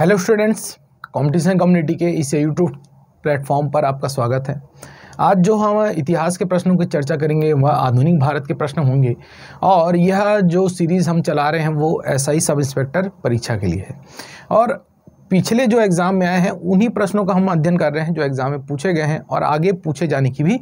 hello students competition community के इस YouTube platform पर आपका स्वागत है आज जो हम इतिहास के प्रश्नों की चर्चा करेंगे वह आधुनिक भारत के प्रश्न होंगे और यह जो सीरीज़ हम चला रहे हैं वो एसआई सब इंस्पेक्टर परीक्षा के लिए है और पिछले जो एग्ज़ाम में आए हैं उन्हीं प्रश्नों का हम अध्ययन कर रहे हैं जो एग्ज़ाम में पूछे गए हैं और आगे पूछे जाने की भी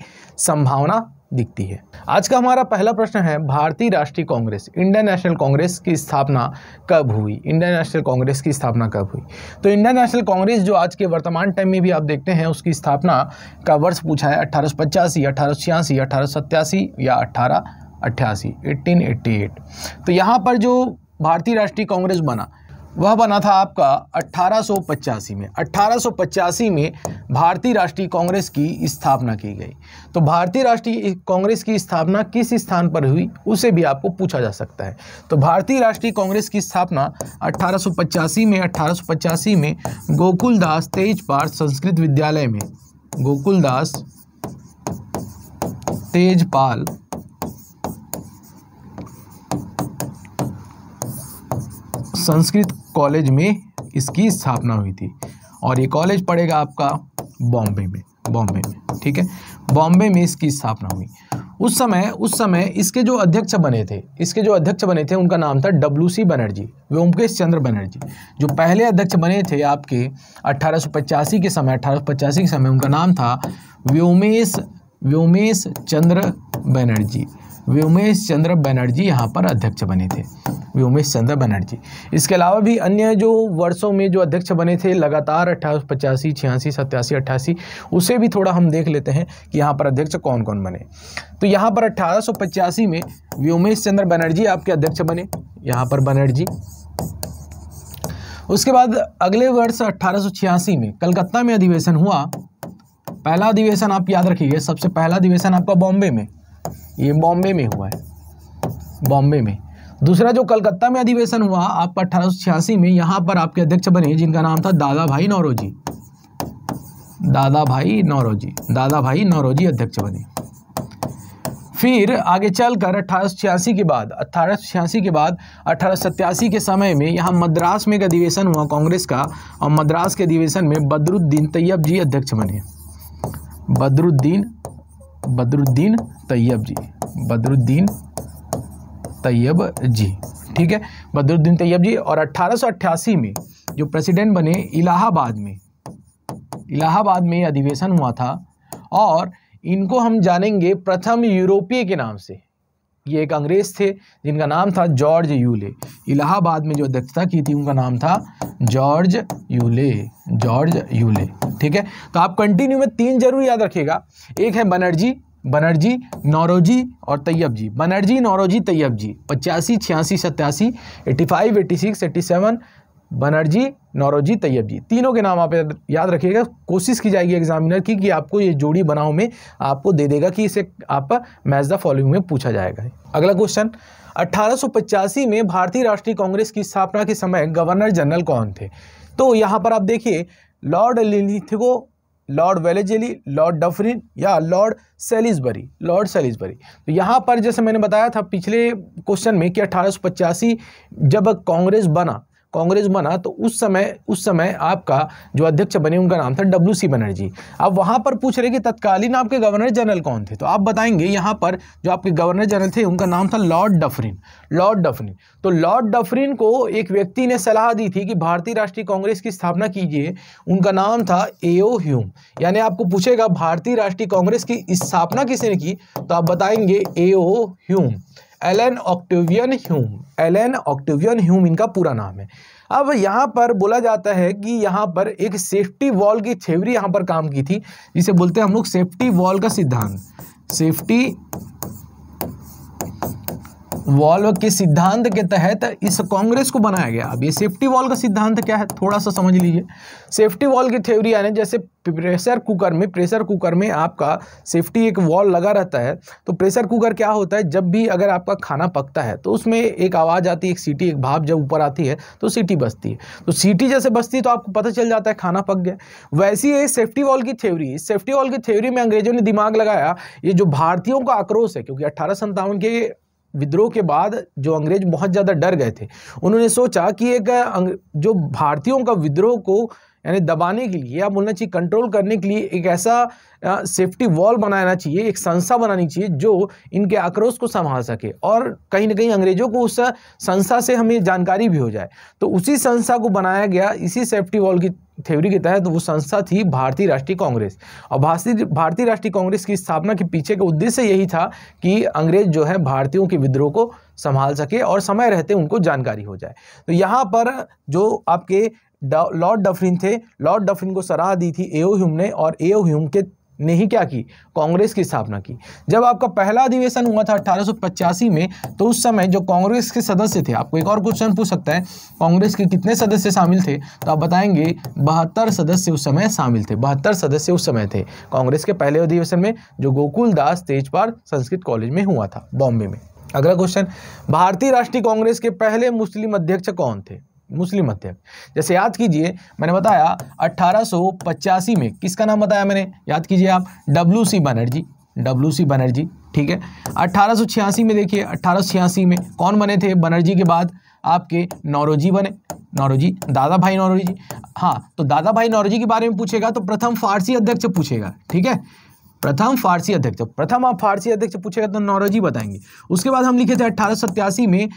संभावना दिखती है आज का हमारा पहला प्रश्न है भारतीय राष्ट्रीय कांग्रेस इंडियन नेशनल कांग्रेस की स्थापना कब हुई इंडियन नेशनल कांग्रेस की स्थापना कब हुई तो इंडियन नेशनल कांग्रेस जो आज के वर्तमान टाइम में भी आप देखते हैं उसकी स्थापना का वर्ष पूछा है अठारह सौ पचासी अठारह सौ छियासी अठारह सौ सत्तासी या अट्ठारह अट्ठासी एट्टीन एट्टी एट तो यहाँ पर जो भारतीय राष्ट्रीय कांग्रेस बना वह बना था आपका अट्ठारह में अट्ठारह में भारतीय राष्ट्रीय कांग्रेस की स्थापना की गई तो भारतीय राष्ट्रीय कांग्रेस की स्थापना किस स्थान पर हुई उसे भी आपको पूछा जा सकता है तो भारतीय राष्ट्रीय कांग्रेस की स्थापना अट्ठारह में अट्ठारह में गोकुलदास तेजपाल संस्कृत विद्यालय में गोकुलदास तेजपाल संस्कृत कॉलेज में इसकी स्थापना हुई थी और ये कॉलेज पड़ेगा आपका बॉम्बे में बॉम्बे में ठीक है बॉम्बे में इसकी स्थापना हुई उस समय उस समय इसके जो अध्यक्ष बने थे इसके जो अध्यक्ष बने थे उनका नाम था डब्ल्यू सी बनर्जी व्योमकेश चंद्र बनर्जी जो पहले अध्यक्ष बने थे आपके अट्ठारह के समय अट्ठारह के समय उनका नाम था व्योमेश व्योमेश चंद्र बनर्जी व्योमेश चंद्र बनर्जी यहाँ पर अध्यक्ष बने थे व्योमेश चंद्र बनर्जी इसके अलावा भी अन्य जो वर्षों में जो अध्यक्ष बने थे लगातार अट्ठाईस पचासी छियासी सत्यासी अट्ठासी उसे भी थोड़ा हम देख लेते हैं कि यहाँ पर अध्यक्ष कौन कौन बने तो यहाँ पर अट्ठारह में व्योमेश चंद्र बनर्जी आपके अध्यक्ष बने यहाँ पर बनर्जी उसके बाद अगले वर्ष अट्ठारह में कलकत्ता में अधिवेशन हुआ पहला अधिवेशन आप याद रखिए सबसे पहला अधिवेशन आपका बॉम्बे में ये बॉम्बे में हुआ है बॉम्बे में दूसरा जो कलकत्ता में अधिवेशन हुआ आपका अठारह में यहाँ पर आपके अध्यक्ष बने जिनका नाम था दादा भाई नौरोजी दादा भाई नौरोजी दादा भाई नौरोजी अध्यक्ष बने फिर आगे चलकर अठारह के बाद अठारह के बाद अठारह के समय में यहाँ मद्रास में एक अधिवेशन हुआ कांग्रेस का और मद्रास के अधिवेशन में बदरुद्दीन तैयब जी अध्यक्ष बने बदरुद्दीन बदरुद्दीन तैयब जी बदरुद्दीन तैयब जी ठीक है बदरुद्दीन तैयब जी और 1888 में जो प्रेसिडेंट बने इलाहाबाद में इलाहाबाद में अधिवेशन हुआ था और इनको हम जानेंगे प्रथम यूरोपीय के नाम से ये एक अंग्रेज़ थे जिनका नाम था जॉर्ज यूले इलाहाबाद में जो अध्यक्षता की थी उनका नाम था जॉर्ज यूले जॉर्ज यूले ठीक है तो आप कंटिन्यू में तीन जरूर याद रखिएगा एक है बनर्जी बनर्जी नौरोजी और तैयब जी बनर्जी नौरोजी तैयब जी पचासी छियासी सत्यासी eighty five eighty six eighty seven Banerjee Naoroji Tyab ji तीनों के नाम आप याद रखिएगा कोशिश की जाएगी एग्जामिनर की कि आपको ये जोड़ी बनाओ में आपको दे देगा कि इसे आप मैच द फॉलोइंग में पूछा जाएगा अगला क्वेश्चन 1885 में भारतीय राष्ट्रीय कांग्रेस की स्थापना के समय गवर्नर जनरल कौन थे तो यहाँ पर आप देखिए Lord Linlithgow Lord Wellesley Lord Dufferin या लॉर्ड सेलिसबरी लॉर्ड सेलिसबरी तो यहाँ पर जैसे मैंने बताया था पिछले क्वेश्चन में कि अठारह जब कांग्रेस बना कांग्रेस बना तो उस समय उस समय आपका जो अध्यक्ष बने उनका नाम था डब्ल्यू सी बनर्जी अब वहां पर पूछ रहे कि तत्कालीन आपके गवर्नर जनरल कौन थे तो आप बताएंगे यहाँ पर जो आपके गवर्नर जनरल थे उनका नाम था लॉर्ड डफरिन लॉर्ड डफरिन तो लॉर्ड डफरिन को एक व्यक्ति ने सलाह दी थी कि भारतीय राष्ट्रीय कांग्रेस की स्थापना कीजिए उनका नाम था एओ ह्यूम यानी आपको पूछेगा भारतीय राष्ट्रीय कांग्रेस की स्थापना किसने की तो आप बताएंगे A O Hume Allan Octavian Hume Allan Octavian Hume इनका पूरा नाम है अब यहाँ पर बोला जाता है कि यहाँ पर एक सेफ्टी वॉल की थ्योरी यहाँ पर काम की थी जिसे बोलते हैं हम लोग सेफ्टी वॉल का सिद्धांत सेफ्टी वॉल्व के सिद्धांत के तहत इस कांग्रेस को बनाया गया अब ये सेफ्टी वॉल का सिद्धांत क्या है थोड़ा सा समझ लीजिए सेफ्टी वॉल की थ्योरी यानी जैसे प्रेशर कुकर में प्रेशर कुकर में आपका सेफ्टी एक वॉल लगा रहता है तो प्रेशर कुकर क्या होता है जब भी अगर आपका खाना पकता है तो उसमें एक आवाज़ आती है एक सीटी एक भाप जब ऊपर आती है तो सीटी बजती है तो सीटी जैसे बजती है तो आपको पता चल जाता है खाना पक गया वैसी ये सेफ्टी वॉल की थ्योरी सेफ्टी वॉल की थ्योरी में अंग्रेजों ने दिमाग लगाया ये जो भारतीयों का आक्रोश है क्योंकि अट्ठारह के विद्रोह के बाद जो अंग्रेज बहुत ज़्यादा डर गए थे उन्होंने सोचा कि एक जो भारतीयों का विद्रोह को यानी दबाने के लिए या बोलना चाहिए कंट्रोल करने के लिए एक ऐसा सेफ्टी वॉल बनाना चाहिए एक संस्था बनानी चाहिए जो इनके आक्रोश को संभाल सके और कहीं ना कहीं अंग्रेज़ों को उस संस्था से हमें जानकारी भी हो जाए तो उसी संस्था को बनाया गया इसी सेफ्टी वॉल की थ्योरी के तहत तो वो संस्था थी भारतीय राष्ट्रीय कांग्रेस और भारतीय भारतीय राष्ट्रीय कांग्रेस की स्थापना के पीछे का उद्देश्य यही था कि अंग्रेज जो है भारतीयों के विद्रोह को संभाल सके और समय रहते उनको जानकारी हो जाए तो यहाँ पर जो आपके लॉर्ड डफरिन थे लॉर्ड डफरिन को सराह दी थी एओ ह्यूम ने और एओ ह्यूम के ने ही क्या की कांग्रेस की स्थापना की जब आपका पहला अधिवेशन हुआ था अठारह में तो उस समय जो कांग्रेस के सदस्य थे आपको एक और क्वेश्चन पूछ सकता है कांग्रेस के कितने सदस्य शामिल थे तो आप बताएंगे बहत्तर सदस्य उस समय शामिल थे बहत्तर सदस्य उस समय थे कांग्रेस के पहले अधिवेशन में जो गोकुल दास तेजपाल संस्कृत कॉलेज में हुआ था बॉम्बे में अगला क्वेश्चन भारतीय राष्ट्रीय कांग्रेस के पहले मुस्लिम अध्यक्ष कौन थे मुस्लिम मध्य जैसे याद कीजिए मैंने बताया अट्ठारह में किसका नाम बताया मैंने याद कीजिए आप W C Banerjee W C Banerjee ठीक है अट्ठारह में देखिए अट्ठारह में कौन बने थे बनर्जी के बाद आपके नौरोजी बने नौरोजी दादा भाई नौरोजी हाँ तो दादा भाई नौरोजी के बारे में पूछेगा तो प्रथम फारसी अध्यक्ष पूछेगा ठीक है प्रथम फारसी अध्यक्ष प्रथम आप फारसी अध्यक्ष पूछेगा तो नौरोजी बताएंगे उसके बाद हम लिखे थे अट्ठारह में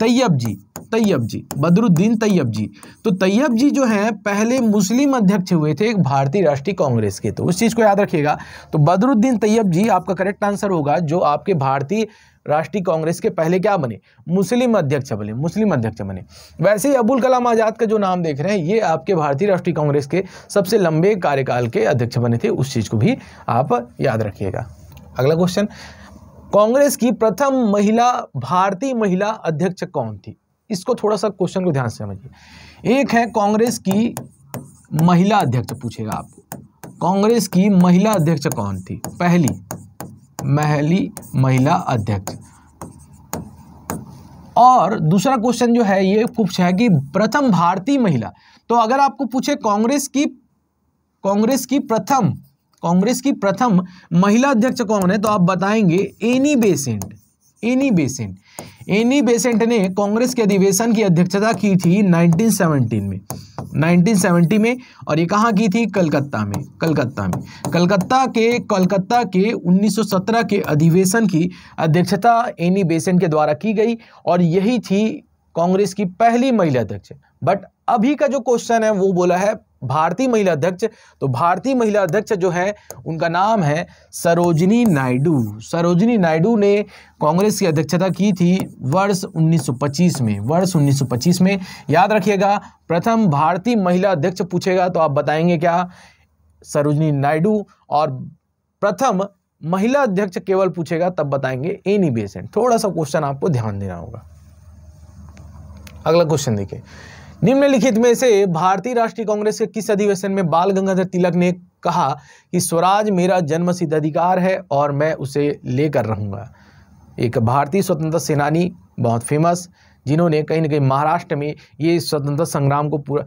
तैयब जी तैयब जी बदरुद्दीन तैयब जी तो तैयब जी जो हैं पहले मुस्लिम अध्यक्ष हुए थे एक भारतीय राष्ट्रीय कांग्रेस के तो उस चीज़ को याद रखिएगा तो बदरुद्दीन तैयब जी आपका करेक्ट आंसर होगा जो आपके भारतीय राष्ट्रीय कांग्रेस के पहले क्या बने मुस्लिम अध्यक्ष बने मुस्लिम अध्यक्ष बने वैसे ही अबुल कलाम आज़ाद का जो नाम देख रहे हैं ये आपके भारतीय राष्ट्रीय कांग्रेस के सबसे लंबे कार्यकाल के अध्यक्ष बने थे उस चीज़ को भी आप याद रखिएगा अगला क्वेश्चन कांग्रेस की प्रथम महिला भारतीय महिला अध्यक्ष कौन थी इसको थोड़ा सा क्वेश्चन को ध्यान से समझिए एक है कांग्रेस की महिला अध्यक्ष पूछेगा आपको कांग्रेस की महिला अध्यक्ष कौन थी पहली महली महिला अध्यक्ष और दूसरा क्वेश्चन जो है ये कुछ है कि प्रथम भारतीय महिला तो अगर आपको पूछे कांग्रेस की कांग्रेस की प्रथम कांग्रेस की प्रथम महिला अध्यक्ष कौन है तो आप बताएंगे Annie Besant Annie Besant Annie Besant ने कांग्रेस के अधिवेशन की अध्यक्षता की थी 1917 में 1970 में और ये कहाँ की थी कलकत्ता में कलकत्ता में कलकत्ता के कलकत्ता के 1917 के अधिवेशन की अध्यक्षता एनी बेसेंट के द्वारा की गई और यही थी कांग्रेस की पहली महिला अध्यक्ष बट अभी का जो क्वेश्चन है वो बोला है भारतीय महिला अध्यक्ष तो भारतीय महिला अध्यक्ष जो है उनका नाम है सरोजनी नायडू सरोजनी नायडू ने कांग्रेस की अध्यक्षता की थी वर्ष 1925 में वर्ष 1925 में याद रखिएगा प्रथम भारतीय महिला अध्यक्ष पूछेगा तो आप बताएंगे क्या सरोजनी नायडू और प्रथम महिला अध्यक्ष केवल पूछेगा तब बताएंगे एनी बेसेंट थोड़ा सा क्वेश्चन आपको ध्यान देना होगा अगला क्वेश्चन देखिए निम्नलिखित में से भारतीय राष्ट्रीय कांग्रेस के किस अधिवेशन में बाल गंगाधर तिलक ने कहा कि स्वराज मेरा जन्म अधिकार है और मैं उसे लेकर रहूँगा एक भारतीय स्वतंत्रता सेनानी बहुत फेमस जिन्होंने कहीं ना कहीं महाराष्ट्र में ये स्वतंत्रता संग्राम को पूरा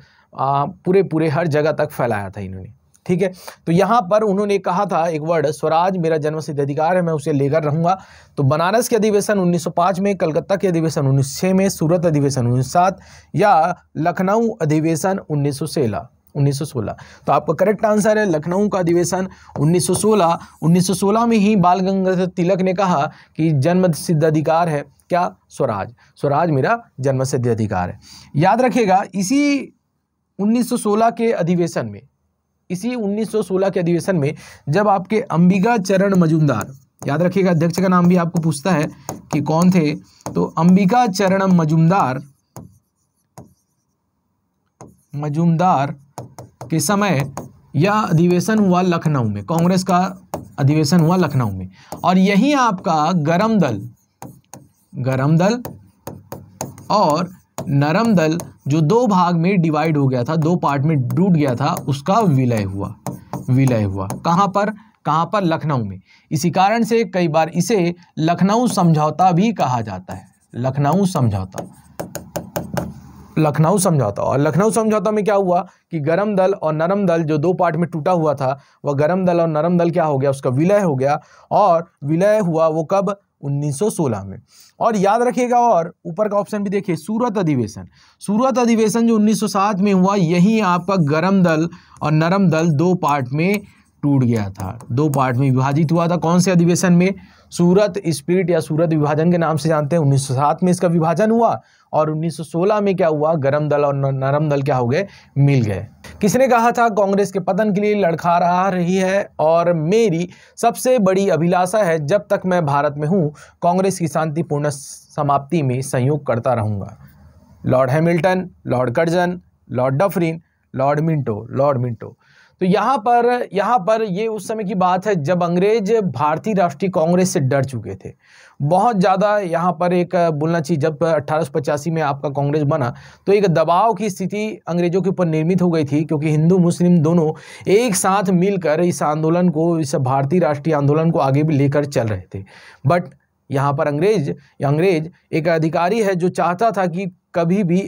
पूरे पूरे हर जगह तक फैलाया था इन्होंने ठीक है तो यहाँ पर उन्होंने कहा था एक वर्ड स्वराज मेरा सिद्ध अधिकार है मैं उसे लेकर रहूँगा तो बनारस के अधिवेशन 1905 में कलकत्ता के अधिवेशन 1906 में सूरत अधिवेशन 1907 या लखनऊ अधिवेशन 1916 1916 तो आपका करेक्ट आंसर है लखनऊ का अधिवेशन 1916 1916 में ही बाल गंगाधर तिलक ने कहा कि जन्म सिद्ध अधिकार है क्या स्वराज स्वराज मेरा जन्म सिद्ध अधिकार है याद रखिएगा इसी 1916 के अधिवेशन में इसी 1916 के अधिवेशन में जब आपके अंबिका चरण मजूमदार याद रखिएगा अध्यक्ष का नाम भी आपको पूछता है कि कौन थे तो अंबिका चरण मजूमदार मजूमदार के समय यह अधिवेशन हुआ लखनऊ में कांग्रेस का अधिवेशन हुआ लखनऊ में और यही आपका गरम दल गरम दल और नरम दल जो दो भाग में डिवाइड हो गया था दो पार्ट में टूट गया था उसका विलय हुआ विलय हुआ कहाँ पर कहाँ पर लखनऊ में इसी कारण से कई बार इसे लखनऊ समझौता भी कहा जाता है लखनऊ समझौता लखनऊ समझौता और लखनऊ समझौता में क्या हुआ कि गरम दल और नरम दल जो दो पार्ट में टूटा हुआ था वह गरम दल और नरम दल क्या हो गया उसका विलय हो गया और विलय हुआ वो कब 1916 में और याद रखिएगा और ऊपर का ऑप्शन भी देखिए सूरत अधिवेशन सूरत अधिवेशन जो 1907 में हुआ यही आपका गर्म दल और नरम दल दो पार्ट में टूट गया था दो पार्ट में विभाजित हुआ था कौन से अधिवेशन में सूरत स्प्रिट या सूरत विभाजन के नाम से जानते हैं 1907 में इसका विभाजन हुआ और 1916 में क्या हुआ गरम दल और नरम दल क्या हो गए मिल गए किसने कहा था कांग्रेस के पतन के लिए लड़खा रहा रही है और मेरी सबसे बड़ी अभिलाषा है जब तक मैं भारत में हूँ कांग्रेस की शांतिपूर्ण समाप्ति में सहयोग करता रहूँगा Lord Hamilton Lord Curzon Lord Dufferin Lord Minto Lord Minto तो यहाँ पर यहाँ पर ये उस समय की बात है जब अंग्रेज भारतीय राष्ट्रीय कांग्रेस से डर चुके थे बहुत ज़्यादा यहाँ पर एक बोलना चाहिए जब अट्ठारह में आपका कांग्रेस बना तो एक दबाव की स्थिति अंग्रेजों के ऊपर निर्मित हो गई थी क्योंकि हिंदू मुस्लिम दोनों एक साथ मिलकर इस आंदोलन को इस भारतीय राष्ट्रीय आंदोलन को आगे भी लेकर चल रहे थे बट यहाँ पर अंग्रेज अंग्रेज एक अधिकारी है जो चाहता था कि कभी भी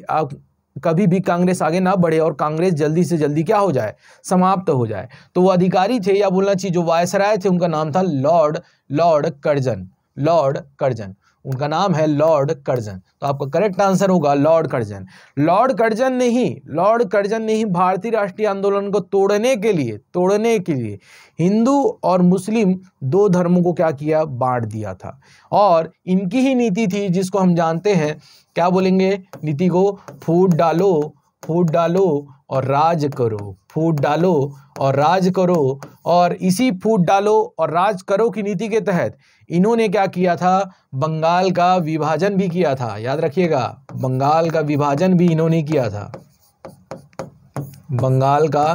कभी भी कांग्रेस आगे ना बढ़े और कांग्रेस जल्दी से जल्दी क्या हो जाए समाप्त तो हो जाए तो वो अधिकारी थे या बोलना चाहिए जो वायसराय थे उनका नाम था Lord Lord Curzon Lord Curzon उनका नाम है लॉर्ड कर्जन तो आपका करेक्ट आंसर होगा लॉर्ड कर्जन लॉर्ड कर्जन ने ही लॉर्ड कर्जन ने ही भारतीय राष्ट्रीय आंदोलन को तोड़ने के लिए तोड़ने के लिए हिंदू और मुस्लिम दो धर्मों को क्या किया बांट दिया था और इनकी ही नीति थी जिसको हम जानते हैं क्या बोलेंगे नीति को फूट डालो फूट डालो और राज करो फूट डालो और राज करो और इसी फूट डालो और राज करो की नीति के तहत इन्होंने क्या किया था बंगाल का विभाजन भी किया था याद रखिएगा बंगाल का विभाजन भी इन्होंने किया था बंगाल का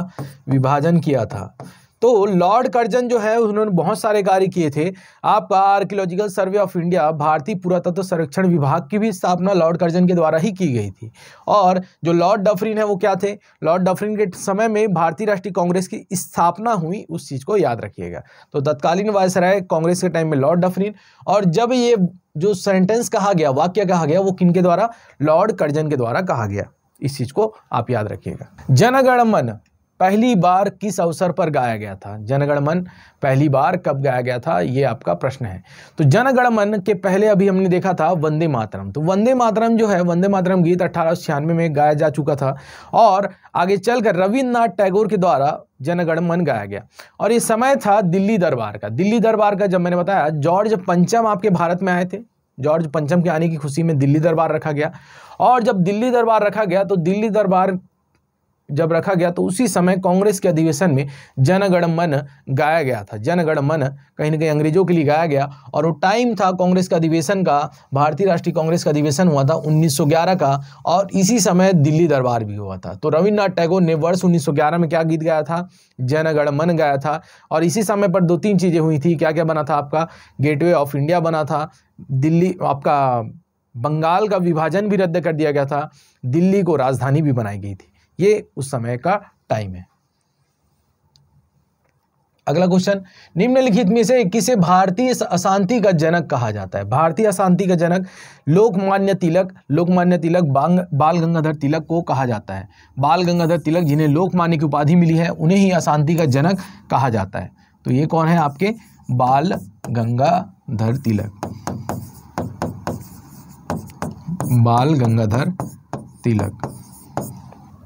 विभाजन किया था तो लॉर्ड कर्जन जो है उन्होंने बहुत सारे कार्य किए थे आपका आर्कियोलॉजिकल सर्वे ऑफ इंडिया भारतीय पुरातत्व संरक्षण विभाग की भी स्थापना लॉर्ड कर्जन के द्वारा ही की गई थी और जो लॉर्ड डफरिन है वो क्या थे लॉर्ड डफरिन के समय में भारतीय राष्ट्रीय कांग्रेस की स्थापना हुई उस चीज़ को याद रखिएगा तो तत्कालीन वायसराय कांग्रेस के टाइम में लॉर्ड डफरिन और जब ये जो सेंटेंस कहा गया वाक्य कहा गया वो किन के द्वारा लॉर्ड कर्जन के द्वारा कहा गया इस चीज़ को आप याद रखिएगा जनगणमन पहली बार किस अवसर पर गाया गया था जनगणमन पहली बार कब गाया गया था ये आपका प्रश्न है तो जनगणमन के पहले अभी हमने देखा था वंदे मातरम तो वंदे मातरम जो है वंदे मातरम गीत अठारह में गाया जा चुका था और आगे चलकर रविन्द्रनाथ टैगोर के द्वारा जनगणमन गाया गया और ये समय था दिल्ली दरबार का दिल्ली दरबार का जब मैंने बताया जॉर्ज पंचम आपके भारत में आए थे जॉर्ज पंचम के आने की खुशी में दिल्ली दरबार रखा गया और जब दिल्ली दरबार रखा गया तो दिल्ली दरबार जब रखा गया तो उसी समय कांग्रेस के अधिवेशन में जनगण मन गाया गया था जनगण मन कहीं ना कहीं अंग्रेजों के लिए गाया गया और वो टाइम था कांग्रेस का अधिवेशन का भारतीय राष्ट्रीय कांग्रेस का अधिवेशन हुआ था 1911 का और इसी समय दिल्ली दरबार भी हुआ था तो रविन्द्रनाथ टैगोर ने वर्ष 1911 में क्या गीत गाया था जनगण मन गाया था और इसी समय पर दो तीन चीज़ें हुई थी क्या क्या बना था आपका गेटवे ऑफ इंडिया बना था दिल्ली आपका बंगाल का विभाजन भी रद्द कर दिया गया था दिल्ली को राजधानी भी बनाई गई थी ये उस समय का टाइम है अगला क्वेश्चन निम्नलिखित में से किसे भारतीय अशांति का जनक कहा जाता है भारतीय अशांति का जनक लोकमान्य तिलक लोकमान्य तिलक बाल गंगाधर तिलक को कहा जाता है बाल गंगाधर तिलक जिन्हें लोकमान्य की उपाधि मिली है उन्हें ही अशांति का जनक कहा जाता है तो ये कौन है आपके बाल गंगाधर तिलक बाल गंगाधर तिलक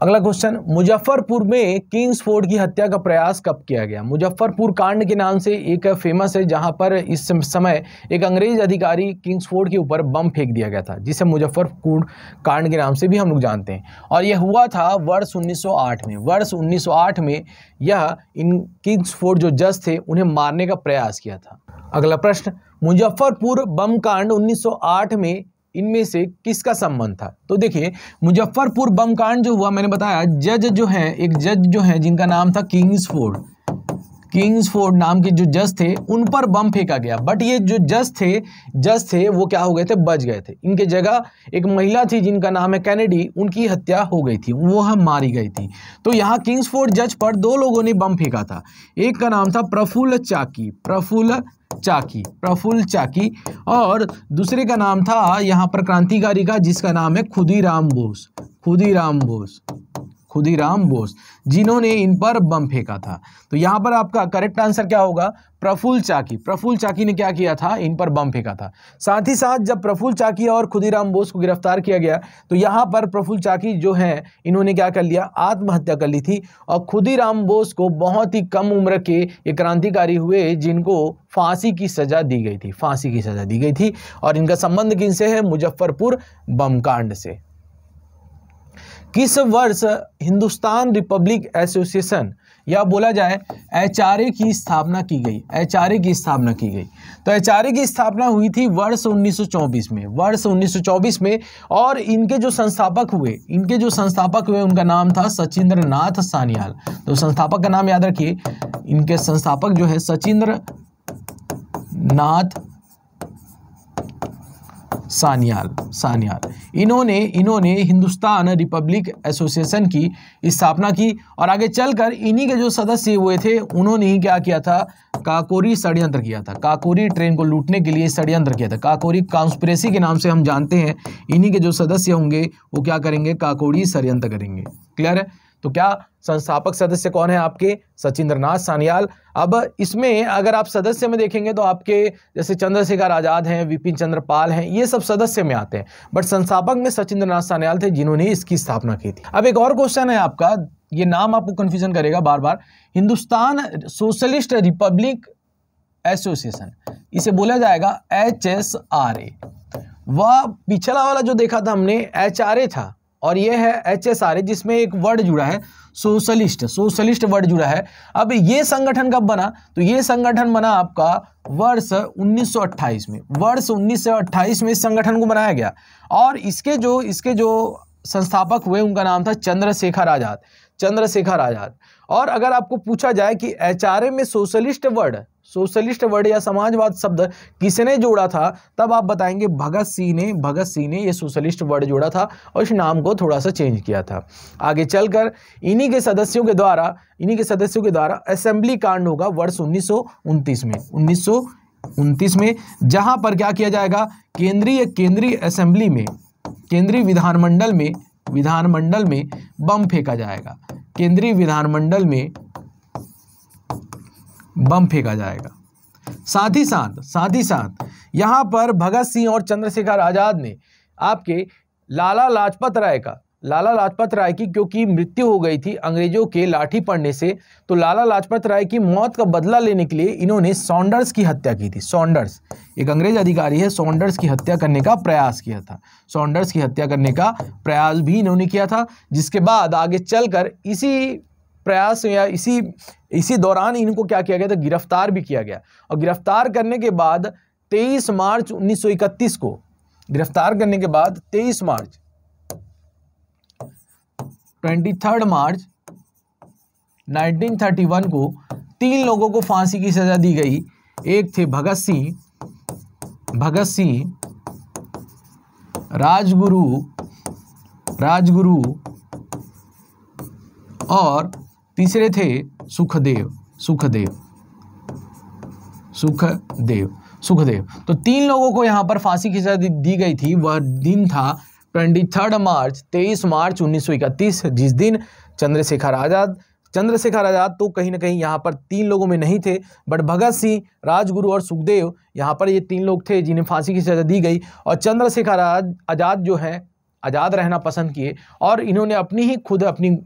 अगला क्वेश्चन मुजफ्फरपुर में किंग्स फोर्ड की हत्या का प्रयास कब किया गया मुजफ्फरपुर कांड के नाम से एक फेमस है जहां पर इस समय एक अंग्रेज अधिकारी किंग्स फोर्ड के ऊपर बम फेंक दिया गया था जिसे मुजफ्फरपुर कांड के नाम से भी हम लोग जानते हैं और यह हुआ था वर्ष 1908 में वर्ष 1908 में यह इन किंग्स फोर्ड जो जज थे उन्हें मारने का प्रयास किया था अगला प्रश्न मुजफ्फरपुर बम कांड उन्नीस में इनमें से किसका संबंध था तो देखिए मुजफ्फरपुर बम कांड जो हुआ मैंने बताया जज जो है एक जज जो है जिनका नाम था किंग्सफोर्ड किंग्सफोर्ड नाम के जो जज थे उन पर बम फेंका गया बट ये जो जज थे जज थे वो क्या हो गए थे बच गए थे इनके जगह एक महिला थी जिनका नाम है कैनेडी उनकी हत्या हो गई थी वो हम मारी गई थी तो यहाँ किंग्सफोर्ड जज पर दो लोगों ने बम फेंका था एक का नाम था प्रफुल्ल चाकी प्रफुल्ल चाकी प्रफुल्ल चाकी और दूसरे का नाम था यहाँ पर क्रांतिकारी का जिसका नाम है खुदीराम बोस खुदीराम बोस खुदीराम बोस जिन्होंने इन पर बम फेंका था तो यहाँ पर आपका करेक्ट आंसर क्या होगा प्रफुल्ल चाकी प्रफुल्ल चाकी ने क्या किया था इन पर बम फेंका था साथ ही साथ जब प्रफुल चाकी और खुदीराम बोस को गिरफ्तार किया गया तो यहाँ पर प्रफुल्ल चाकी जो है इन्होंने क्या कर लिया आत्महत्या कर ली थी और खुदीराम बोस को बहुत ही कम उम्र के ये क्रांतिकारी हुए जिनको फांसी की सज़ा दी गई थी फांसी की सज़ा दी गई थी और इनका संबंध किन है मुजफ्फरपुर बम कांड से किस वर्ष हिंदुस्तान रिपब्लिक एसोसिएशन या बोला जाए एच की स्थापना की गई एच की स्थापना की गई तो एच की स्थापना हुई थी वर्ष 1924 में वर्ष 1924 में और इनके जो संस्थापक हुए इनके जो संस्थापक हुए उनका नाम था सचिंद्र नाथ सानियाल तो संस्थापक का नाम याद रखिए इनके संस्थापक जो है सचिंद्र नाथ सानियाल सानियाल इन्होंने इन्होंने हिंदुस्तान रिपब्लिक एसोसिएशन की स्थापना की और आगे चलकर इन्हीं के जो सदस्य हुए थे उन्होंने ही क्या किया था काकोरी षड्यंत्र किया था काकोरी ट्रेन को लूटने के लिए षड्यंत्र किया था काकोरी कॉन्स्परेसी के नाम से हम जानते हैं इन्हीं के जो सदस्य होंगे वो क्या करेंगे काकोरी षड्यंत्र करेंगे क्लियर है तो क्या संस्थापक सदस्य कौन है आपके सचिंद्रनाथ सानियाल अब इसमें अगर आप सदस्य में देखेंगे तो आपके जैसे चंद्रशेखर आज़ाद हैं विपिन चंद्र पाल हैं ये सब सदस्य में आते हैं बट संस्थापक में सचिंद्रनाथ सानियाल थे जिन्होंने इसकी स्थापना की थी अब एक और क्वेश्चन है आपका ये नाम आपको कन्फ्यूजन करेगा बार बार हिंदुस्तान सोशलिस्ट रिपब्लिक एसोसिएशन इसे बोला जाएगा एच एस आर ए वह पिछला वाला जो देखा था हमने एच आर ए था और ये है एच एस आर जिसमें एक वर्ड जुड़ा है सोशलिस्ट सोशलिस्ट वर्ड जुड़ा है अब ये संगठन कब बना तो ये संगठन बना आपका वर्ष 1928 में वर्ष 1928 में इस संगठन को बनाया गया और इसके जो इसके जो संस्थापक हुए उनका नाम था चंद्रशेखर आज़ाद चंद्रशेखर आज़ाद और अगर आपको पूछा जाए कि एच में सोशलिस्ट वर्ड सोशलिस्ट वर्ड या समाजवाद शब्द किसने जोड़ा था तब आप बताएंगे भगत सिंह ने भगत सिंह ने ये सोशलिस्ट वर्ड जोड़ा था और इस नाम को थोड़ा सा चेंज किया था आगे चलकर इन्हीं के सदस्यों के द्वारा इन्हीं के सदस्यों के द्वारा असेंबली कांड होगा वर्ष उन्नीस में उन्नीस में जहां पर क्या किया जाएगा केंद्रीय केंद्रीय असेंबली में केंद्रीय विधानमंडल में विधानमंडल में बम फेंका जाएगा केंद्रीय विधानमंडल में बम फेंका जाएगा साथ ही साथ साथ ही साथ यहाँ पर भगत सिंह और चंद्रशेखर आज़ाद ने आपके लाला लाजपत राय का लाला लाजपत राय की क्योंकि मृत्यु हो गई थी अंग्रेजों के लाठी पड़ने से तो लाला लाजपत राय की मौत का बदला लेने के लिए इन्होंने सॉन्डर्स की हत्या की थी सॉन्डर्स एक अंग्रेज अधिकारी है सॉन्डर्स की हत्या करने का प्रयास किया था सॉन्डर्स की हत्या करने का प्रयास भी इन्होंने किया था जिसके बाद आगे चलकर इसी प्रयास या इसी इसी दौरान इनको क्या किया गया था गिरफ्तार भी किया गया और गिरफ्तार करने के बाद 23 मार्च 1931 को गिरफ्तार करने के बाद 23 मार्च 23 मार्च 1931 को तीन लोगों को फांसी की सज़ा दी गई एक थे भगत सिंह भगत सिंह राजगुरु राजगुरु और तीसरे थे सुखदेव सुखदेव सुखदेव सुखदेव तो तीन लोगों को यहाँ पर फांसी की सजा दी गई थी वह दिन था ट्वेंटी थर्ड मार्च तेईस मार्च उन्नीस सौ जिस दिन चंद्रशेखर आज़ाद चंद्रशेखर आज़ाद तो कहीं ना कहीं यहाँ पर तीन लोगों में नहीं थे बट भगत सिंह राजगुरु और सुखदेव यहाँ पर ये तीन लोग थे जिन्हें फांसी की सजा दी गई और चंद्रशेखर आज़ाद जो है आज़ाद रहना पसंद किए और इन्होंने अपनी ही खुद अपनी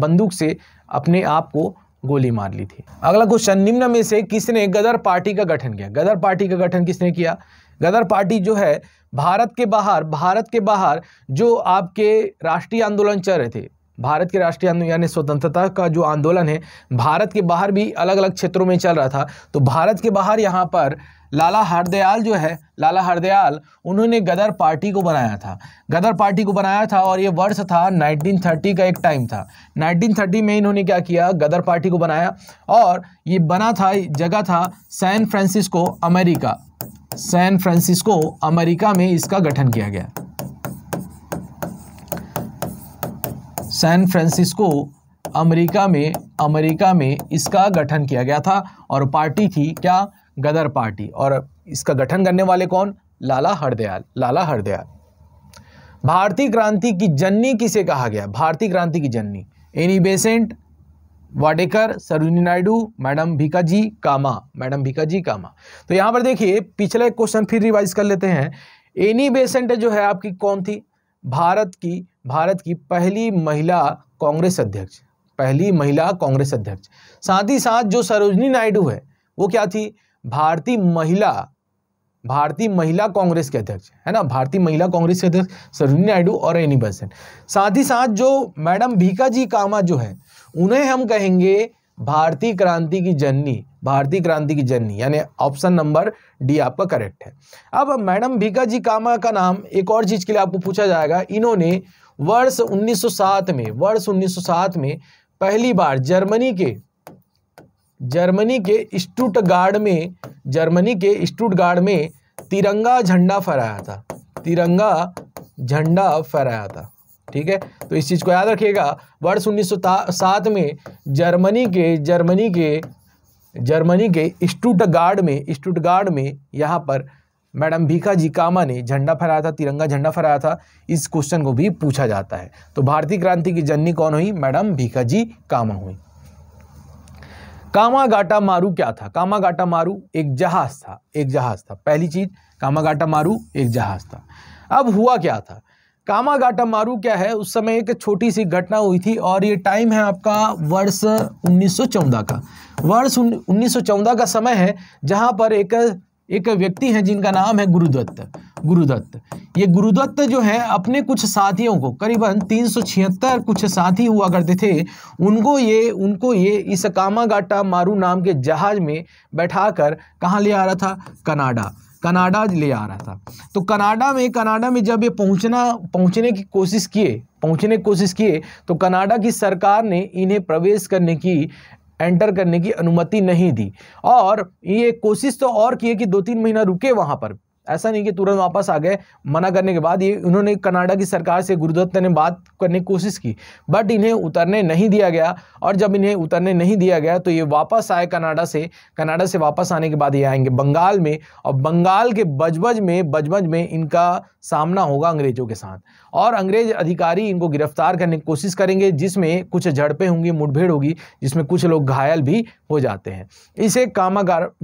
बंदूक से अपने आप को गोली मार ली थी अगला क्वेश्चन निम्न में से किसने गदर पार्टी का गठन किया गदर पार्टी का गठन किसने किया गदर पार्टी जो है भारत के बाहर भारत के बाहर जो आपके राष्ट्रीय आंदोलन चल रहे थे भारत के राष्ट्रीय आंदोलन यानी स्वतंत्रता का जो आंदोलन है भारत के बाहर भी अलग अलग क्षेत्रों में चल रहा था तो भारत के बाहर यहाँ पर लाला हरदयाल जो है लाला हरदयाल उन्होंने गदर पार्टी को बनाया था गदर पार्टी को बनाया था और ये वर्ष था 1930 का एक टाइम था 1930 में इन्होंने क्या किया गदर पार्टी को बनाया और ये बना था जगह था San Francisco America San Francisco America में इसका गठन किया गया सैन फ्रांसिस्को अमेरिका में अमेरिका में इसका गठन किया गया था और पार्टी थी क्या गदर पार्टी और इसका गठन करने वाले कौन लाला हरदयाल लाला हरदयाल भारतीय क्रांति की जननी किसे कहा गया भारतीय क्रांति की जननी Annie Besant Wadekar Sarojini Naidu madam Bhikaji Cama madam Bhikaji Cama तो यहाँ पर देखिए पिछले क्वेश्चन फिर रिवाइज कर लेते हैं एनी बेसेंट जो है आपकी कौन थी भारत की भारत की पहली महिला कांग्रेस अध्यक्ष पहली महिला कांग्रेस अध्यक्ष साथ ही साथ जो सरोजनी नायडू है वो क्या थी भारतीय महिला भारतीय महिला कांग्रेस के अध्यक्ष है ना भारतीय महिला कांग्रेस के अध्यक्ष सरोजिनी नायडू और एनी बसेंट साथ ही साथ जो मैडम भीका जी कामा जो है उन्हें हम कहेंगे भारतीय क्रांति की जननी भारतीय क्रांति की जननी यानी ऑप्शन नंबर डी आपका करेक्ट है अब मैडम भीका जी कामा का नाम एक और चीज़ के लिए आपको पूछा जाएगा इन्होंने वर्ष 1907 में वर्ष 1907 में पहली बार जर्मनी के जर्मनी के स्टूटगार्ड में जर्मनी के स्टूटगार्ड में तिरंगा झंडा फहराया था तिरंगा झंडा फहराया था ठीक है तो इस चीज़ को याद रखिएगा वर्ष उन्नीस सात में जर्मनी के जर्मनी के जर्मनी के स्टूटगार्ड में स्टूटगार्ड में यहाँ पर मैडम भीखा जी कामा ने झंडा फहराया था तिरंगा झंडा फहराया था इस क्वेश्चन को भी पूछा जाता है तो भारतीय क्रांति की जननी कौन हुई मैडम भीखा जी कामा हुई कामागाटा मारू क्या था कामागाटा मारू एक जहाज था एक जहाज था पहली चीज कामागाटा मारू एक जहाज था अब हुआ क्या था कामागाटा मारू क्या है उस समय एक छोटी सी घटना हुई थी और ये टाइम है आपका वर्ष 1914 का वर्ष 1914 का समय है जहां पर एक एक व्यक्ति है जिनका नाम है गुरुदत्त गुरुदत्त ये गुरुदत्त जो है अपने कुछ साथियों को करीबन तीन सौ छिहत्तर कुछ साथी हुआ करते थे उनको ये उनको ये इस कामागाटा मारू नाम के जहाज़ में बैठा कर कहाँ ले आ रहा था कनाडा कनाडा ले आ रहा था तो कनाडा में कनाडा में जब ये पहुंचना पहुंचने की कोशिश किए पहुंचने की कोशिश किए तो कनाडा की सरकार ने इन्हें प्रवेश करने की एंटर करने की अनुमति नहीं दी और ये कोशिश तो और किए कि दो तीन महीना रुके वहाँ पर ऐसा नहीं कि तुरंत वापस आ गए मना करने के बाद ये उन्होंने कनाडा की सरकार से गुरुदत्त ने बात करने की कोशिश की बट इन्हें उतरने नहीं दिया गया और जब इन्हें उतरने नहीं दिया गया तो ये वापस आए कनाडा से कनाडा से वापस आने के बाद ये आएंगे बंगाल में और बंगाल के बजबज में बजबज में इनका सामना होगा अंग्रेज़ों के साथ और अंग्रेज अधिकारी इनको गिरफ्तार करने की कोशिश करेंगे जिसमें कुछ झड़पें होंगी मुठभेड़ होगी जिसमें कुछ लोग घायल भी हो जाते हैं इसे कामा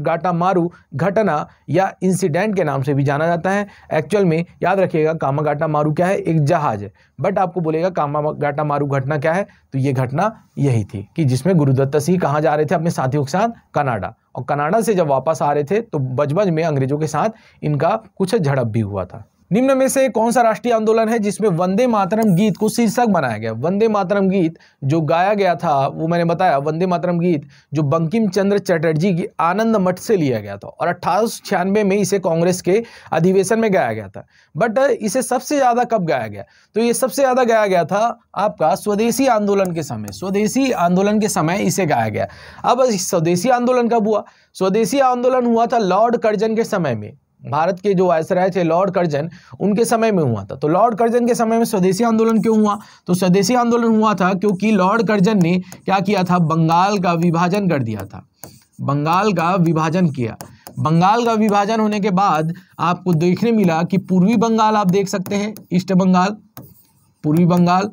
गाटा मारू घटना या इंसिडेंट के नाम से भी जाना जाता है एक्चुअल में याद रखिएगा कामा गाटा मारू क्या है एक जहाज है बट आपको बोलेगा कामा गाटा मारू घटना क्या है तो ये घटना यही थी कि जिसमें गुरुदत्त सिंह कहाँ जा रहे थे अपने साथियों के साथ कनाडा और कनाडा से जब वापस आ रहे थे तो बजबज में अंग्रेजों के साथ इनका कुछ झड़प भी हुआ था निम्न में से कौन सा राष्ट्रीय आंदोलन है जिसमें वंदे मातरम गीत को शीर्षक बनाया गया वंदे मातरम गीत जो गाया गया था वो मैंने बताया वंदे मातरम गीत जो बंकिम चंद्र चटर्जी की आनंद मठ से लिया गया था और अट्ठारह में इसे कांग्रेस के अधिवेशन में गाया गया था बट इसे सबसे ज़्यादा कब गाया गया तो ये सबसे ज़्यादा गाया गया था आपका स्वदेशी आंदोलन के समय स्वदेशी आंदोलन के समय इसे गाया गया अब स्वदेशी आंदोलन कब हुआ स्वदेशी आंदोलन हुआ था लॉर्ड कर्जन के समय में भारत के जो वायसराय थे लॉर्ड कर्जन उनके समय में हुआ था तो लॉर्ड कर्जन के समय में स्वदेशी आंदोलन क्यों हुआ तो स्वदेशी आंदोलन हुआ था क्योंकि लॉर्ड कर्जन ने क्या किया था बंगाल का विभाजन कर दिया था बंगाल का विभाजन किया बंगाल का विभाजन होने के बाद आपको देखने मिला कि पूर्वी बंगाल आप देख सकते हैं ईस्ट बंगाल पूर्वी बंगाल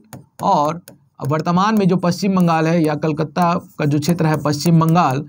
और वर्तमान में जो पश्चिम बंगाल है या कलकत्ता का जो क्षेत्र है पश्चिम बंगाल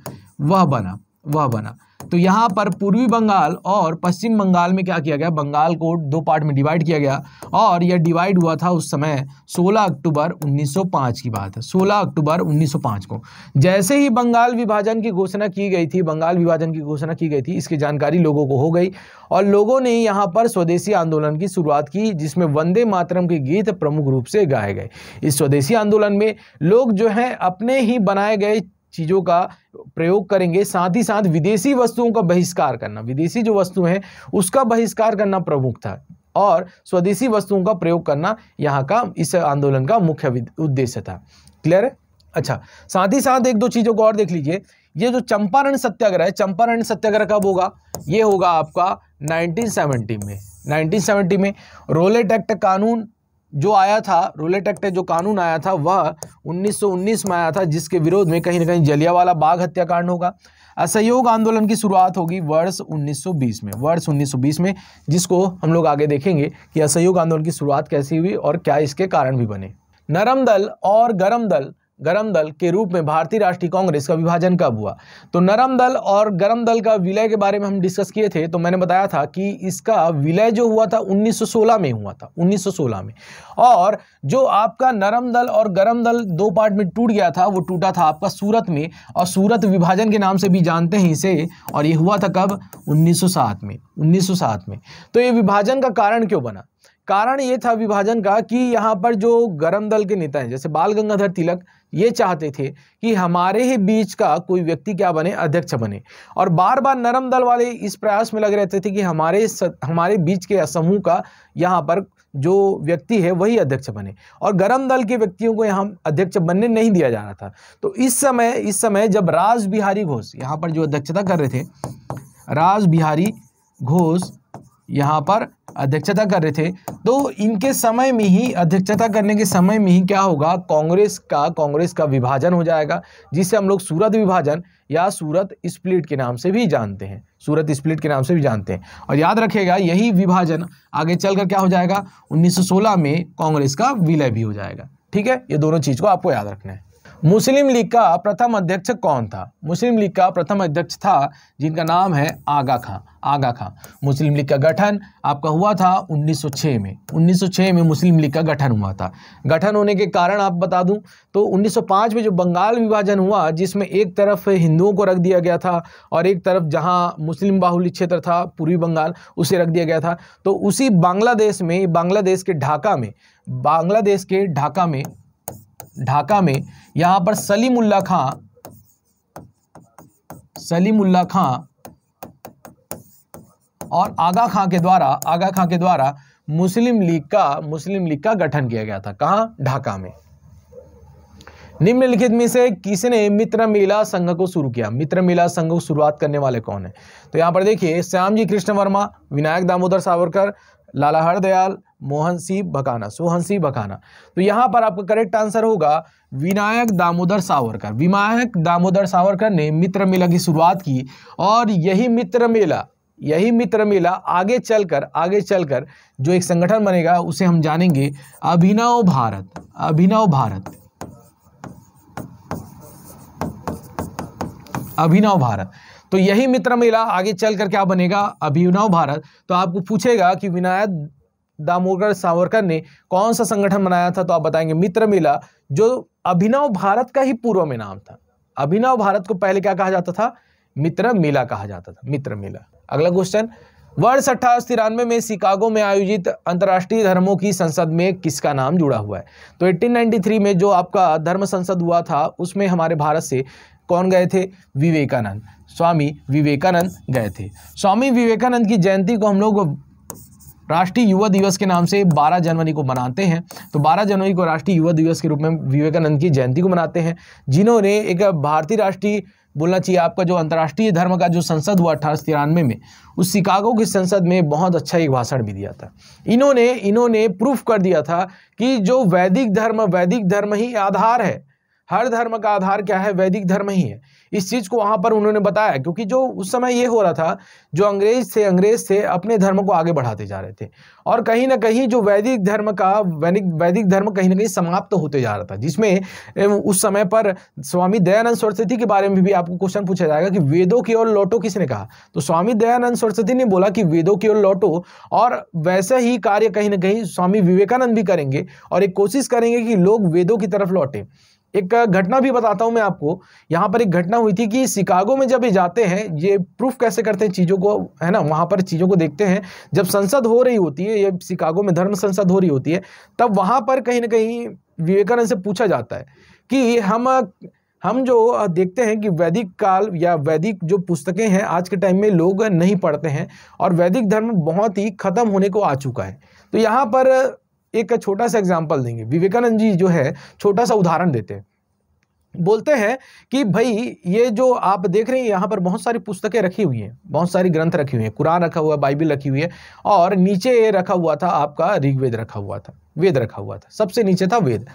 वह बना वह बना तो यहाँ पर पूर्वी बंगाल और पश्चिम बंगाल में क्या किया गया बंगाल को दो पार्ट में डिवाइड किया गया और यह डिवाइड हुआ था उस समय 16 अक्टूबर 1905 की बात है 16 अक्टूबर 1905 को जैसे ही बंगाल विभाजन की घोषणा की गई थी बंगाल विभाजन की घोषणा की गई थी इसकी जानकारी लोगों को हो गई और लोगों ने यहाँ पर स्वदेशी आंदोलन की शुरुआत की जिसमें वंदे मातरम के गीत प्रमुख रूप से गाए गए इस स्वदेशी आंदोलन में लोग जो हैं अपने ही बनाए गए चीज़ों का प्रयोग करेंगे साथ ही साथ विदेशी वस्तुओं का बहिष्कार करना विदेशी जो वस्तु हैं उसका बहिष्कार करना प्रमुख था और स्वदेशी वस्तुओं का प्रयोग करना यहाँ का इस आंदोलन का मुख्य उद्देश्य था क्लियर है अच्छा साथ ही साथ एक दो चीज़ों को और देख लीजिए ये जो चंपारण सत्याग्रह है चंपारण सत्याग्रह कब होगा ये होगा आपका 1970 में 1970 में रोलेट एक्ट कानून जो आया था रोलेट एक्ट जो कानून आया था वह 1919 में आया था जिसके विरोध में कहीं ना कहीं जलियावाला बाग हत्याकांड होगा असहयोग आंदोलन की शुरुआत होगी वर्ष 1920 में वर्ष 1920 में जिसको हम लोग आगे देखेंगे कि असहयोग आंदोलन की शुरुआत कैसी हुई और क्या इसके कारण भी बने नरम दल और गरम दल गरम दल के रूप में भारतीय राष्ट्रीय कांग्रेस का विभाजन कब हुआ तो नरम दल और गरम दल का विलय के बारे में हम डिस्कस किए थे तो मैंने बताया था कि इसका विलय जो हुआ था 1916 में हुआ था 1916 में और जो आपका नरम दल और गरम दल दो पार्ट में टूट गया था वो टूटा था आपका सूरत में और सूरत विभाजन के नाम से भी जानते हैं इसे और ये हुआ था कब उन्नीस में उन्नीस में तो ये विभाजन का कारण क्यों बना कारण ये था विभाजन का कि यहाँ पर जो गर्म दल के नेता हैं जैसे बाल गंगाधर तिलक ये चाहते थे कि हमारे ही बीच का कोई व्यक्ति क्या बने अध्यक्ष बने और बार बार नरम दल वाले इस प्रयास में लगे रहते थे कि हमारे स, हमारे बीच के समूह का यहाँ पर जो व्यक्ति है वही अध्यक्ष बने और गर्म दल के व्यक्तियों को यहाँ अध्यक्ष बनने नहीं दिया जा रहा था तो इस समय इस समय जब राज बिहारी घोष यहाँ पर जो अध्यक्षता कर रहे थे राज बिहारी घोष यहाँ पर अध्यक्षता कर रहे थे तो इनके समय में ही अध्यक्षता करने के समय में ही क्या होगा कांग्रेस का कांग्रेस का विभाजन हो जाएगा जिसे हम लोग सूरत विभाजन या सूरत स्प्लिट के नाम से भी जानते हैं सूरत स्प्लिट के नाम से भी जानते हैं और याद रखिएगा यही विभाजन आगे चलकर क्या हो जाएगा 1916 में कांग्रेस का विलय भी हो जाएगा ठीक है ये दोनों चीज़ को आपको याद रखना है मुस्लिम लीग का प्रथम अध्यक्ष कौन था मुस्लिम लीग का प्रथम अध्यक्ष था जिनका नाम है आगा खां आगा खां मुस्लिम लीग का गठन आपका हुआ था 1906 में 1906 में मुस्लिम लीग का गठन हुआ था गठन होने के कारण आप बता दूं तो 1905 में जो बंगाल विभाजन हुआ जिसमें एक तरफ हिंदुओं को रख दिया गया था और एक तरफ जहां मुस्लिम बाहुल्य क्षेत्र था पूर्वी बंगाल उसे रख दिया गया था तो उसी बांग्लादेश में बांग्लादेश के ढाका में बांग्लादेश के ढाका में ढाका में यहां पर सलीमुल्ला खां सलीमुल्ला खां और आगा खां के द्वारा आगा खां के द्वारा मुस्लिम लीग का मुस्लिम लीग का गठन किया गया था कहा ढाका में निम्नलिखित में से किसने मित्र मेला संघ को शुरू किया मित्र मेला संघ को शुरुआत करने वाले कौन है तो यहां पर देखिए श्याम जी कृष्ण वर्मा विनायक दामोदर सावरकर लाला हरदयाल मोहन सिंह बकाना सोहन सिंह बकाना तो यहाँ पर आपका करेक्ट आंसर होगा विनायक दामोदर सावरकर विनायक दामोदर सावरकर ने मित्र मेला की शुरुआत की और यही मित्र मेला यही मित्र मेला आगे चलकर आगे चलकर जो एक संगठन बनेगा उसे हम जानेंगे अभिनव भारत अभिनव भारत अभिनव भारत तो यही मित्र मेला आगे चल कर क्या बनेगा अभिनव भारत तो आपको पूछेगा कि विनायक दामोदर सावरकर ने कौन सा संगठन बनाया था तो आप बताएंगे मित्र मेला जो अभिनव भारत का ही पूर्व में नाम था अभिनव भारत को पहले क्या कहा जाता था मित्र मेला कहा जाता था मित्र मेला अगला क्वेश्चन वर्ष अट्ठारह तिरानवे में शिकागो में आयोजित अंतर्राष्ट्रीय धर्मों की संसद में किसका नाम जुड़ा हुआ है तो 1893 में जो आपका धर्म संसद हुआ था उसमें हमारे भारत से कौन गए थे विवेकानंद स्वामी विवेकानंद गए थे स्वामी विवेकानंद की जयंती को हम लोग राष्ट्रीय युवा दिवस के नाम से 12 जनवरी को मनाते हैं तो 12 जनवरी को राष्ट्रीय युवा दिवस के रूप में विवेकानंद की जयंती को मनाते हैं जिन्होंने एक भारतीय राष्ट्रीय बोलना चाहिए आपका जो अंतर्राष्ट्रीय धर्म का जो संसद हुआ अठारह तिरानवे में उस शिकागो की संसद में बहुत अच्छा एक भाषण भी दिया था इन्होंने इन्होंने प्रूफ कर दिया था कि जो वैदिक धर्म वैदिक धर्म ही आधार है हर धर्म का आधार क्या है वैदिक धर्म ही है इस चीज़ को वहाँ पर उन्होंने बताया क्योंकि जो उस समय ये हो रहा था जो अंग्रेज थे अंग्रेज थे अपने धर्म को आगे बढ़ाते जा रहे थे और कहीं ना कहीं जो वैदिक धर्म का वैदिक वैदिक धर्म कहीं ना कहीं समाप्त तो होते जा रहा था जिसमें उस समय पर स्वामी दयानंद सरस्वती के बारे में भी, भी आपको क्वेश्चन पूछा जाएगा कि वेदों की ओर लौटो किसने कहा तो स्वामी दयानंद सरस्वती ने बोला कि वेदों की ओर लौटो और वैसे ही कार्य कहीं ना कहीं स्वामी विवेकानंद भी करेंगे और एक कोशिश करेंगे कि लोग वेदों की तरफ लौटें एक घटना भी बताता हूं मैं आपको यहाँ पर एक घटना हुई थी कि शिकागो में जब ये जाते हैं ये प्रूफ कैसे करते हैं चीज़ों को है ना वहाँ पर चीज़ों को देखते हैं जब संसद हो रही होती है ये शिकागो में धर्म संसद हो रही होती है तब वहाँ पर कहीं ना कहीं विवेकानंद से पूछा जाता है कि हम हम जो देखते हैं कि वैदिक काल या वैदिक जो पुस्तकें हैं आज के टाइम में लोग नहीं पढ़ते हैं और वैदिक धर्म बहुत ही ख़त्म होने को आ चुका है तो यहाँ पर एक छोटा सा एग्जाम्पल देंगे विवेकानंद जी जो है छोटा सा उदाहरण देते हैं बोलते हैं कि भाई ये जो आप देख रहे हैं यहाँ पर बहुत सारी पुस्तकें रखी हुई हैं बहुत सारी ग्रंथ रखी हुई हैं कुरान रखा हुआ है बाइबिल रखी हुई है और नीचे ये रखा हुआ था आपका ऋग्वेद रखा हुआ था वेद रखा हुआ था सबसे नीचे था वेद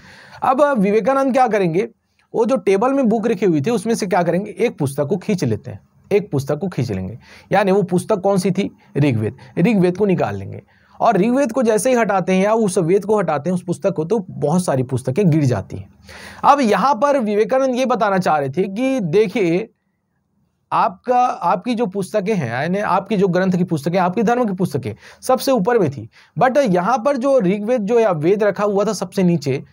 अब विवेकानंद क्या करेंगे वो जो टेबल में बुक रखी हुई थी उसमें से क्या करेंगे एक पुस्तक को खींच लेते हैं एक पुस्तक को खींच लेंगे यानी वो पुस्तक कौन सी थी ऋग्वेद ऋग्वेद को निकाल लेंगे और ऋग्वेद को जैसे ही हटाते हैं या उस वेद को हटाते हैं उस पुस्तक को तो बहुत सारी पुस्तकें गिर जाती हैं अब यहाँ पर विवेकानंद ये बताना चाह रहे थे कि देखिए आपका आपकी जो पुस्तकें हैं यानी आपकी जो ग्रंथ की पुस्तकें आपकी धर्म की पुस्तकें सबसे ऊपर में थी बट यहाँ पर जो ऋग्वेद जो या वेद रखा हुआ था सबसे नीचे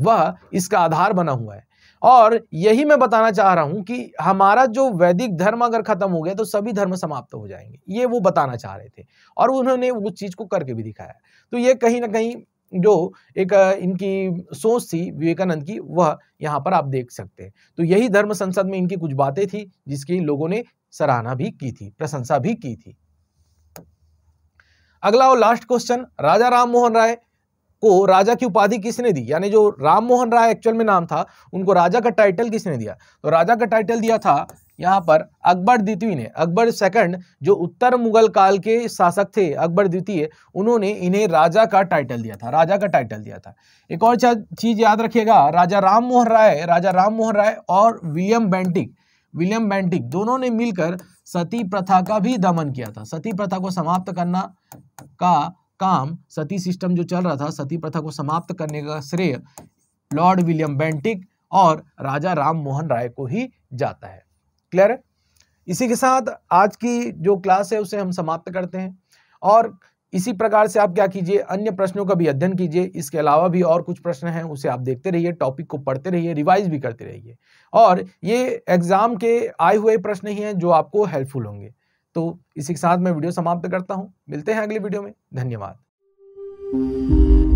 वह इसका आधार बना हुआ है और यही मैं बताना चाह रहा हूं कि हमारा जो वैदिक धर्म अगर खत्म हो गया तो सभी धर्म समाप्त हो जाएंगे ये वो बताना चाह रहे थे और उन्होंने उस चीज़ को करके भी दिखाया तो ये कहीं ना कहीं जो एक इनकी सोच थी विवेकानंद की वह यहाँ पर आप देख सकते हैं तो यही धर्म संसद में इनकी कुछ बातें थी जिसकी लोगों ने सराहना भी की थी प्रशंसा भी की थी अगला और लास्ट क्वेश्चन राजा राम मोहन राय को राजा की उपाधि किसने दी यानी जो राम मोहन राय एक्चुअल में नाम था उनको राजा का टाइटल किसने दिया तो राजा का टाइटल दिया था यहाँ पर अकबर द्वितीय ने अकबर सेकंड जो उत्तर मुगल काल के शासक थे अकबर द्वितीय उन्होंने इन्हें राजा का टाइटल दिया था राजा का टाइटल दिया था एक और चीज़ याद रखिएगा राजा राम मोहन राय राजा राम मोहन राय और विलियम बैंटिक विलियम बैंटिक दोनों ने मिलकर सती प्रथा का भी दमन किया था सती प्रथा को समाप्त करना का काम सती सिस्टम जो चल रहा था सती प्रथा को समाप्त करने का श्रेय लॉर्ड विलियम बेंटिक और राजा राम मोहन राय को ही जाता है क्लियर है इसी के साथ आज की जो क्लास है उसे हम समाप्त करते हैं और इसी प्रकार से आप क्या कीजिए अन्य प्रश्नों का भी अध्ययन कीजिए इसके अलावा भी और कुछ प्रश्न हैं उसे आप देखते रहिए टॉपिक को पढ़ते रहिए रिवाइज भी करते रहिए और ये एग्ज़ाम के आए हुए प्रश्न ही हैं जो आपको हेल्पफुल होंगे तो इसी के साथ मैं वीडियो समाप्त करता हूँ मिलते हैं अगली वीडियो में धन्यवाद